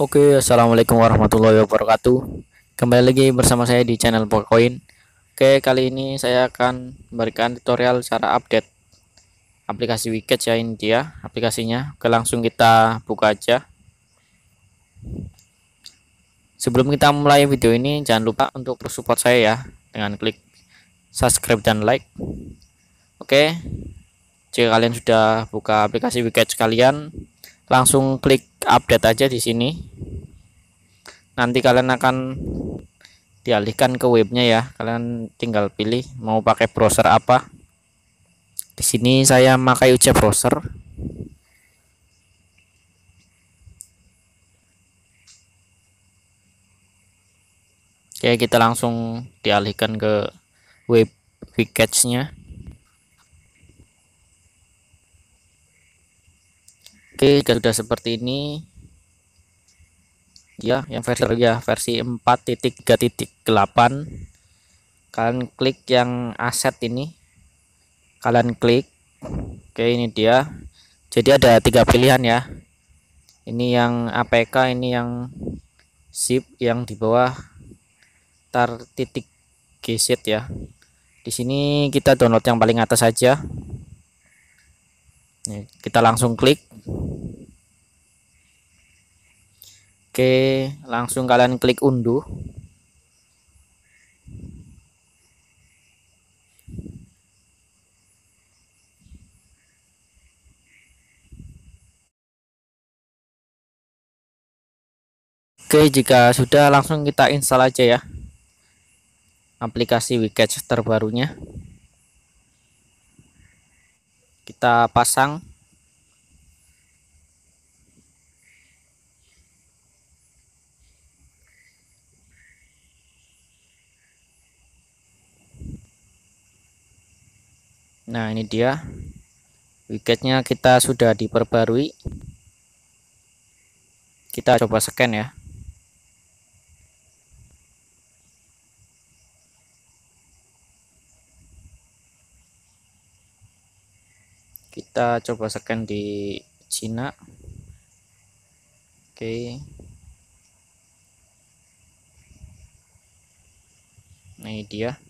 Oke, assalamualaikum warahmatullahi wabarakatuh. Kembali lagi bersama saya di channel Pocoin. Oke, kali ini saya akan memberikan tutorial cara update aplikasi Wicket ya ini dia aplikasinya. Oke, langsung kita buka aja. Sebelum kita mulai video ini, jangan lupa untuk support saya ya dengan klik subscribe dan like. Oke, jika kalian sudah buka aplikasi Wicket kalian langsung klik update aja di sini nanti kalian akan dialihkan ke webnya ya kalian tinggal pilih mau pakai browser apa di sini saya pakai UC browser Oke, kita langsung dialihkan ke web widgets-nya. Oke, okay, sudah seperti ini ya, yang versi ya versi 4.3.8 kalian klik yang aset ini. Kalian klik. Oke, ini dia. Jadi ada tiga pilihan ya. Ini yang APK, ini yang zip yang di bawah tar titik gesit ya. Di sini kita download yang paling atas saja. Kita langsung klik Oke, langsung kalian klik unduh. Oke, jika sudah langsung kita install aja ya aplikasi WeCatch terbarunya. Kita pasang nah ini dia widgetnya kita sudah diperbarui kita coba scan ya kita coba scan di Cina oke nah ini dia